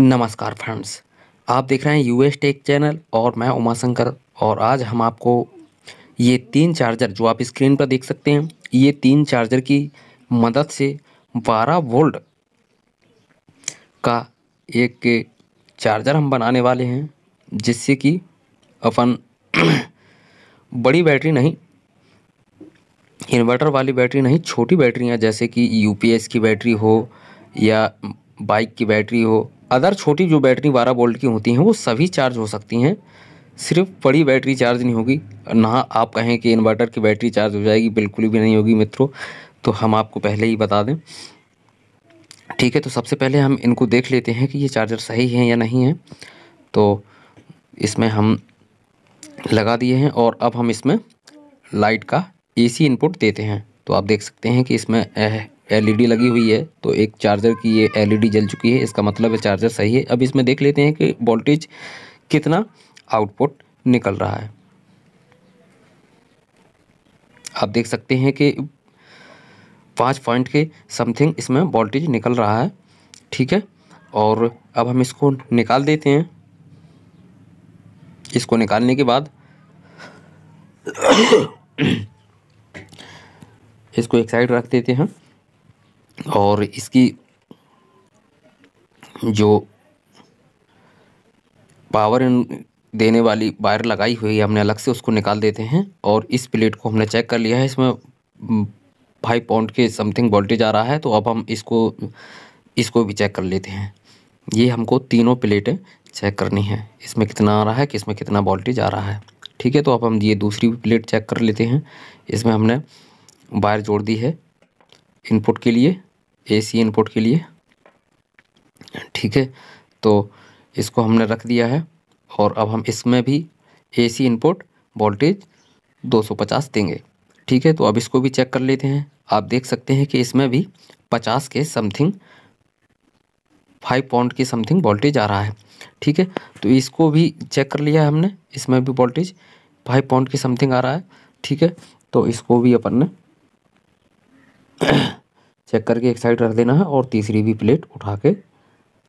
नमस्कार फ्रेंड्स आप देख रहे हैं यूएस टेक चैनल और मैं उमाशंकर और आज हम आपको ये तीन चार्जर जो आप स्क्रीन पर देख सकते हैं ये तीन चार्जर की मदद से 12 वोल्ट का एक चार्जर हम बनाने वाले हैं जिससे कि अपन बड़ी बैटरी नहीं इन्वर्टर वाली बैटरी नहीं छोटी बैटरियां जैसे कि यूपीएस की बैटरी हो या बाइक की बैटरी हो अदर छोटी जो बैटरी बारह वोल्ट की होती हैं वो सभी चार्ज हो सकती हैं सिर्फ बड़ी बैटरी चार्ज नहीं होगी ना आप कहें कि इन्वर्टर की बैटरी चार्ज हो जाएगी बिल्कुल भी नहीं होगी मित्रों तो हम आपको पहले ही बता दें ठीक है तो सबसे पहले हम इनको देख लेते हैं कि ये चार्जर सही है या नहीं है तो इसमें हम लगा दिए हैं और अब हम इसमें लाइट का एसी इनपुट देते हैं तो आप देख सकते हैं कि इसमें एलईडी लगी हुई है तो एक चार्जर की ये एलईडी जल चुकी है इसका मतलब है चार्जर सही है अब इसमें देख लेते हैं कि वोल्टेज कितना आउटपुट निकल रहा है आप देख सकते हैं कि पाँच पॉइंट के समथिंग इसमें वोल्टेज निकल रहा है ठीक है और अब हम इसको निकाल देते हैं इसको निकालने के बाद इसको एक साइड रख देते हैं और इसकी जो पावर देने वाली वायर लगाई हुई है हमने अलग से उसको निकाल देते हैं और इस प्लेट को हमने चेक कर लिया है इसमें हम्म, फाइव पॉइंट के समथिंग वोल्टेज आ रहा है तो अब हम इसको इसको भी चेक कर लेते हैं ये हमको तीनों प्लेटें चेक करनी है इसमें कितना आ रहा है किसमें कितना वोल्टेज आ रहा है ठीक है तो अब हम ये दूसरी भी प्लेट चेक कर लेते हैं इसमें हमने वायर जोड़ दी है इनपुट के लिए ए सी इनपुट के लिए ठीक है तो इसको हमने रख दिया है और अब हम इसमें भी ए सी इनपुट वोल्टेज 250 देंगे ठीक है तो अब इसको भी चेक कर लेते हैं आप देख सकते हैं कि इसमें भी 50 के समथिंग फाइव पॉइंट की समथिंग वोल्टेज आ रहा है ठीक है तो इसको भी चेक कर लिया है हमने इसमें भी वोल्टेज फाइव पॉइंट की समथिंग आ रहा है ठीक है तो इसको भी अपन ने चेक करके एक साइड रख देना है और तीसरी भी प्लेट उठा के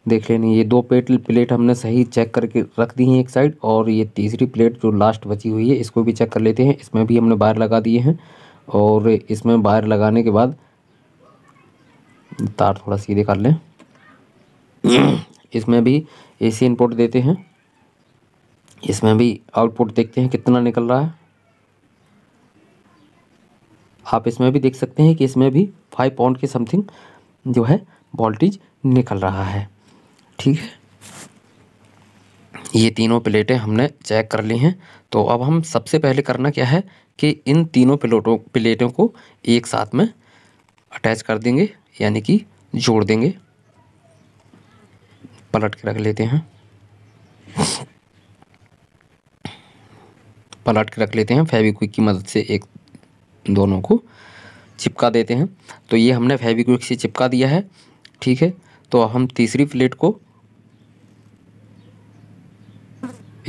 देख लेनी ये दो प्लेट प्लेट हमने सही चेक करके रख दी है एक साइड और ये तीसरी प्लेट जो लास्ट बची हुई है इसको भी चेक कर लेते हैं इसमें भी हमने बाहर लगा दिए हैं और इसमें बाहर लगाने के बाद तार थोड़ा सीधे कर लें इसमें भी एसी इनपुट देते हैं इसमें भी आउटपुट देखते हैं कितना निकल रहा है आप इसमें भी देख सकते हैं कि इसमें भी फाइव पाउंड के समथिंग जो है वोल्टेज निकल रहा है ठीक है ये तीनों प्लेटें हमने चेक कर ली हैं तो अब हम सबसे पहले करना क्या है कि इन तीनों प्लेटों प्लेटों को एक साथ में अटैच कर देंगे यानी कि जोड़ देंगे पलट के रख लेते हैं पलट के रख लेते हैं फेविक्विक की मदद से एक दोनों को चिपका देते हैं तो ये हमने फेविक्विक से चिपका दिया है ठीक है तो हम तीसरी प्लेट को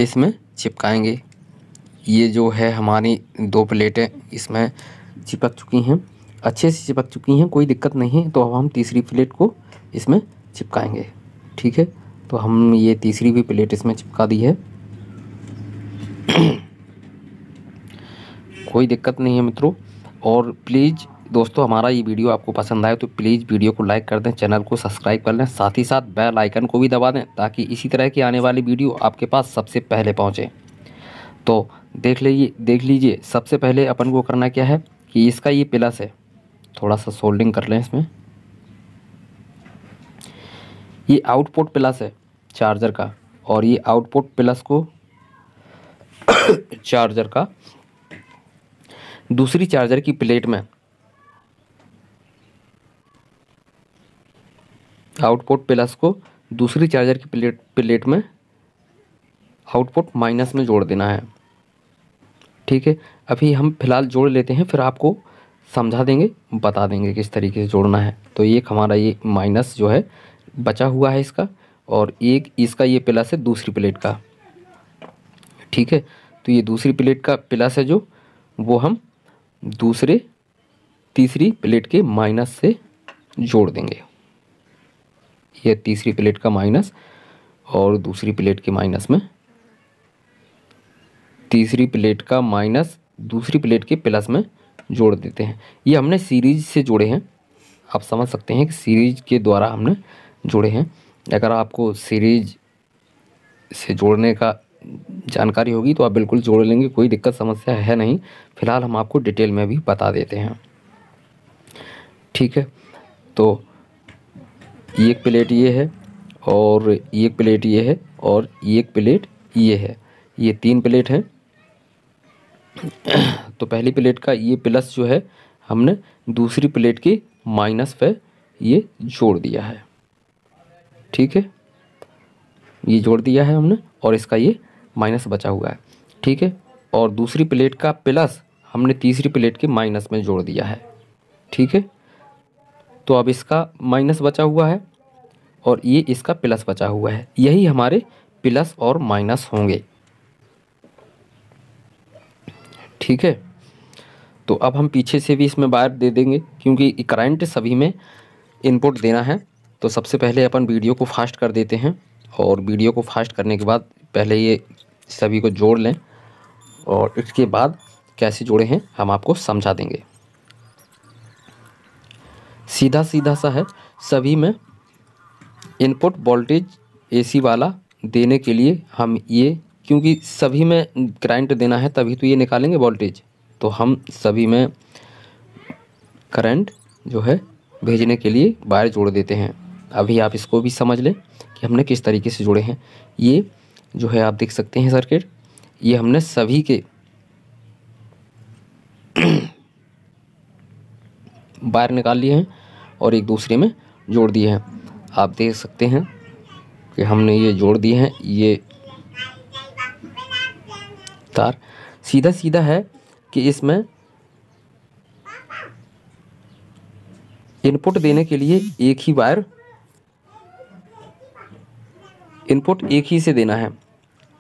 इसमें चिपकाएंगे ये जो है हमारी दो प्लेटें इसमें चिपक चुकी हैं अच्छे से चिपक चुकी हैं कोई दिक्कत नहीं है तो अब हम तीसरी प्लेट को इसमें चिपकाएंगे ठीक है तो हम ये तीसरी भी प्लेट इसमें चिपका दी है कोई दिक्कत नहीं है मित्रों और प्लीज़ दोस्तों हमारा ये वीडियो आपको पसंद आए तो प्लीज़ वीडियो को लाइक कर दें चैनल को सब्सक्राइब कर लें साथ ही साथ बेल आइकन को भी दबा दें ताकि इसी तरह की आने वाली वीडियो आपके पास सबसे पहले पहुँचे तो देख लीजिए देख लीजिए सबसे पहले अपन को करना क्या है कि इसका ये प्लस है थोड़ा सा सोल्डिंग कर लें इसमें ये आउटपुट प्लस है चार्जर का और ये आउटपुट प्लस को चार्जर का दूसरी चार्जर की प्लेट में आउटपुट प्लस को दूसरी चार्जर की प्लेट प्लेट में आउटपुट माइनस में जोड़ देना है ठीक है अभी हम फिलहाल जोड़ लेते हैं फिर आपको समझा देंगे बता देंगे किस तरीके से जोड़ना है तो एक हमारा ये माइनस जो है बचा हुआ है इसका और एक इसका ये प्लस है दूसरी प्लेट का ठीक है तो ये दूसरी प्लेट का प्लस है जो वो हम दूसरे तीसरी प्लेट के माइनस से जोड़ देंगे यह तीसरी प्लेट का माइनस और दूसरी प्लेट के माइनस में तीसरी प्लेट का माइनस दूसरी प्लेट के प्लस में जोड़ देते हैं ये हमने सीरीज से जोड़े हैं आप समझ सकते हैं कि सीरीज के द्वारा हमने जोड़े हैं अगर आपको सीरीज से जोड़ने का जानकारी होगी तो आप बिल्कुल जोड़ लेंगे कोई दिक्कत समस्या है नहीं फ़िलहाल हम आपको डिटेल में भी बता देते हैं ठीक है तो ये एक प्लेट ये है और ये एक प्लेट ये है और ये एक प्लेट ये है ये तीन प्लेट हैं तो पहली प्लेट का ये प्लस जो है हमने दूसरी प्लेट के माइनस पे ये जोड़ दिया है ठीक है ये जोड़ दिया है हमने और इसका ये माइनस बचा हुआ है ठीक है और दूसरी प्लेट का प्लस हमने तीसरी प्लेट के माइनस में जोड़ दिया है ठीक है तो अब इसका माइनस बचा हुआ है और ये इसका प्लस बचा हुआ है यही हमारे प्लस और माइनस होंगे ठीक है तो अब हम पीछे से भी इसमें वायर दे देंगे क्योंकि करंट सभी में इनपुट देना है तो सबसे पहले अपन वीडियो को फास्ट कर देते हैं और वीडियो को फास्ट करने के बाद पहले ये सभी को जोड़ लें और इसके बाद कैसे जोड़े हैं हम आपको समझा देंगे सीधा सीधा सा है सभी में इनपुट वोल्टेज एसी वाला देने के लिए हम ये क्योंकि सभी में करंट देना है तभी तो ये निकालेंगे वोल्टेज तो हम सभी में करंट जो है भेजने के लिए वायर जोड़ देते हैं अभी आप इसको भी समझ लें कि हमने किस तरीके से जोड़े हैं ये जो है आप देख सकते हैं सर्किट ये हमने सभी के बाहर निकाल लिए हैं और एक दूसरे में जोड़ दिए हैं आप देख सकते हैं कि हमने ये जोड़ दिए हैं ये तार सीधा सीधा है कि इसमें इनपुट देने के लिए एक ही वायर इनपुट एक ही से देना है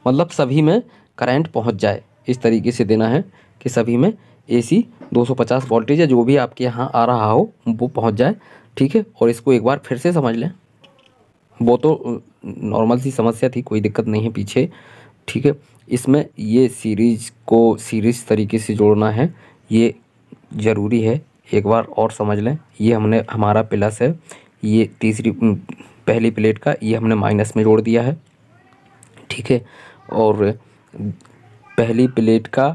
मतलब सभी में करंट पहुंच जाए इस तरीके से देना है कि सभी में एसी 250 वोल्टेज या जो भी आपके यहाँ आ रहा हो वो पहुंच जाए ठीक है और इसको एक बार फिर से समझ लें वो तो नॉर्मल सी समस्या थी कोई दिक्कत नहीं है पीछे ठीक है इसमें ये सीरीज को सीरीज तरीके से जोड़ना है ये ज़रूरी है एक बार और समझ लें ये हमने हमारा प्लस है ये तीसरी पहली प्लेट का ये हमने माइनस में जोड़ दिया है ठीक है और पहली प्लेट का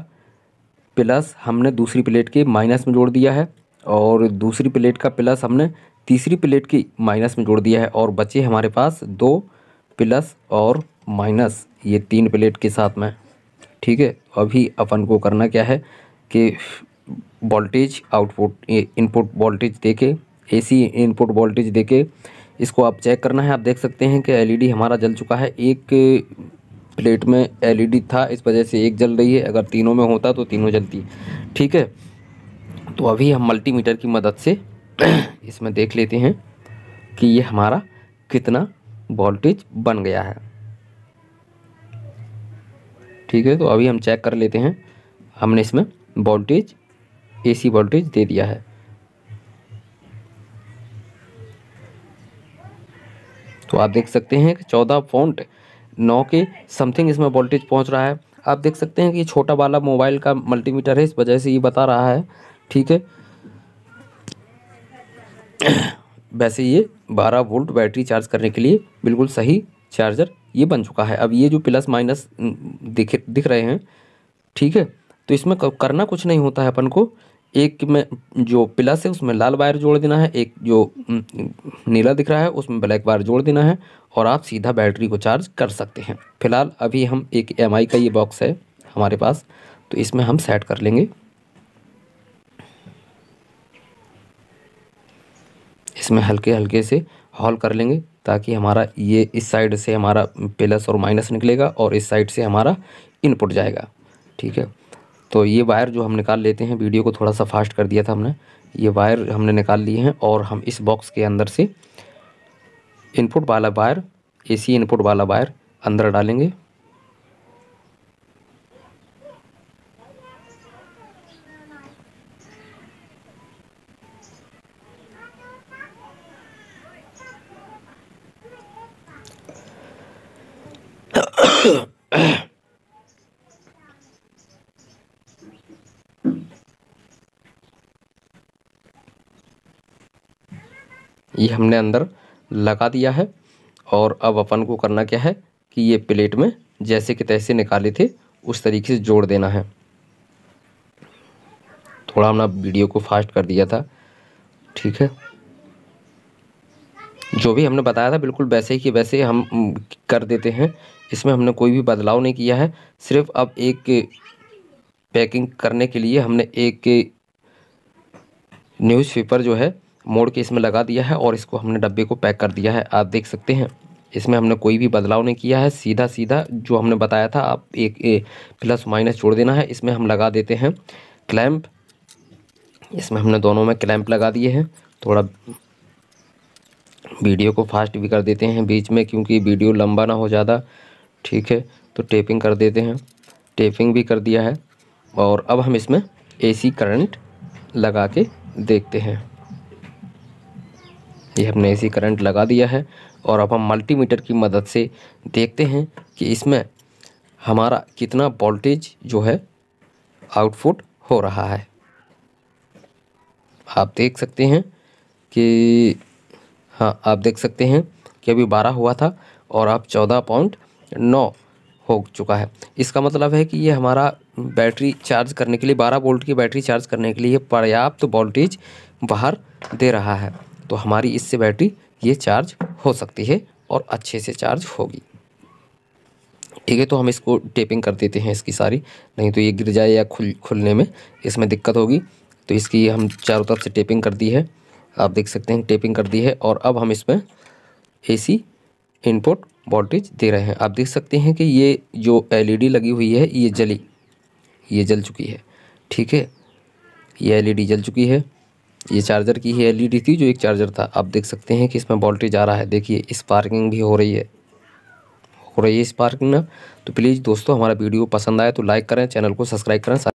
प्लस हमने दूसरी प्लेट के माइनस में जोड़ दिया है और दूसरी प्लेट का प्लस हमने तीसरी प्लेट की माइनस में जोड़ दिया है और बचे हमारे पास दो प्लस और माइनस ये तीन प्लेट के साथ में ठीक है अभी अपन को करना क्या है कि वोल्टेज आउटपुट इनपुट वोल्टेज देके एसी इनपुट वोल्टेज देके इसको आप चेक करना है आप देख सकते हैं कि एलईडी e हमारा जल चुका है एक प्लेट में एलईडी e था इस वजह से एक जल रही है अगर तीनों में होता तो तीनों जलती ठीक है तो अभी हम मल्टीमीटर की मदद से इसमें देख लेते हैं कि ये हमारा कितना वोल्टेज बन गया है ठीक है तो अभी हम चेक कर लेते हैं हमने इसमें वोल्टेज एसी वोल्टेज दे दिया है तो आप देख सकते हैं कि चौदह पॉइंट नौ के समथिंग इसमें वोल्टेज पहुंच रहा है आप देख सकते हैं कि ये छोटा वाला मोबाइल का मल्टीमीटर है इस वजह से ये बता रहा है ठीक है वैसे ये 12 वोल्ट बैटरी चार्ज करने के लिए बिल्कुल सही चार्जर ये बन चुका है अब ये जो प्लस माइनस दिख दिख रहे हैं ठीक है तो इसमें करना कुछ नहीं होता है अपन को एक में जो प्लस है उसमें लाल वायर जोड़ देना है एक जो नीला दिख रहा है उसमें ब्लैक वायर जोड़ देना है और आप सीधा बैटरी को चार्ज कर सकते हैं फिलहाल अभी हम एक एम का ये बॉक्स है हमारे पास तो इसमें हम सेट कर लेंगे इसमें हल्के हल्के से हॉल कर लेंगे ताकि हमारा ये इस साइड से हमारा प्लस और माइनस निकलेगा और इस साइड से हमारा इनपुट जाएगा ठीक है तो ये वायर जो हम निकाल लेते हैं वीडियो को थोड़ा सा फास्ट कर दिया था हमने ये वायर हमने निकाल लिए हैं और हम इस बॉक्स के अंदर से इनपुट वाला वायर एसी इनपुट वाला वायर अंदर डालेंगे ये हमने अंदर लगा दिया है और अब अपन को करना क्या है कि ये प्लेट में जैसे कि तैसे निकाले थे उस तरीके से जोड़ देना है थोड़ा हमने वीडियो को फास्ट कर दिया था ठीक है जो भी हमने बताया था बिल्कुल वैसे ही कि वैसे हम कर देते हैं इसमें हमने कोई भी बदलाव नहीं किया है सिर्फ अब एक पैकिंग करने के लिए हमने एक न्यूज़पेपर जो है मोड़ के इसमें लगा दिया है और इसको हमने डब्बे को पैक कर दिया है आप देख सकते हैं इसमें हमने कोई भी बदलाव नहीं किया है सीधा सीधा जो हमने बताया था आप एक, ए, प्लस माइनस छोड़ देना है इसमें हम लगा देते हैं क्लैम्प इसमें हमने दोनों में क्लैम्प लगा दिए हैं थोड़ा वीडियो को फास्ट भी कर देते हैं बीच में क्योंकि वीडियो लंबा ना हो ज़्यादा ठीक है तो टेपिंग कर देते हैं टेपिंग भी कर दिया है और अब हम इसमें एसी करंट लगा के देखते हैं ये हमने ए करंट लगा दिया है और अब हम मल्टीमीटर की मदद से देखते हैं कि इसमें हमारा कितना वोल्टेज जो है आउटपुट हो रहा है आप देख सकते हैं कि हाँ आप देख सकते हैं कि अभी बारह हुआ था और अब चौदह पॉइंट नौ हो चुका है इसका मतलब है कि ये हमारा बैटरी चार्ज करने के लिए बारह वोल्ट की बैटरी चार्ज करने के लिए पर्याप्त वोल्टेज बाहर दे रहा है तो हमारी इससे बैटरी ये चार्ज हो सकती है और अच्छे से चार्ज होगी ठीक है तो हम इसको टेपिंग कर देते हैं इसकी सारी नहीं तो ये गिर जाए या खुल खुलने में इसमें दिक्कत होगी तो इसकी हम चारों तरफ से टेपिंग कर दी है आप देख सकते हैं टेपिंग कर दी है और अब हम इसमें एसी इनपुट वोल्टेज दे रहे हैं आप देख सकते हैं कि ये जो एलईडी e लगी हुई है ये जली ये जल चुकी है ठीक है ये डी e जल चुकी है ये चार्जर की ही एलईडी थी जो एक चार्जर था आप देख सकते हैं कि इसमें वोल्टेज आ रहा है देखिए स्पार्किंग भी हो रही है हो रही है स्पार्किंग ना तो प्लीज़ दोस्तों हमारा वीडियो पसंद आए तो लाइक करें चैनल को सब्सक्राइब करें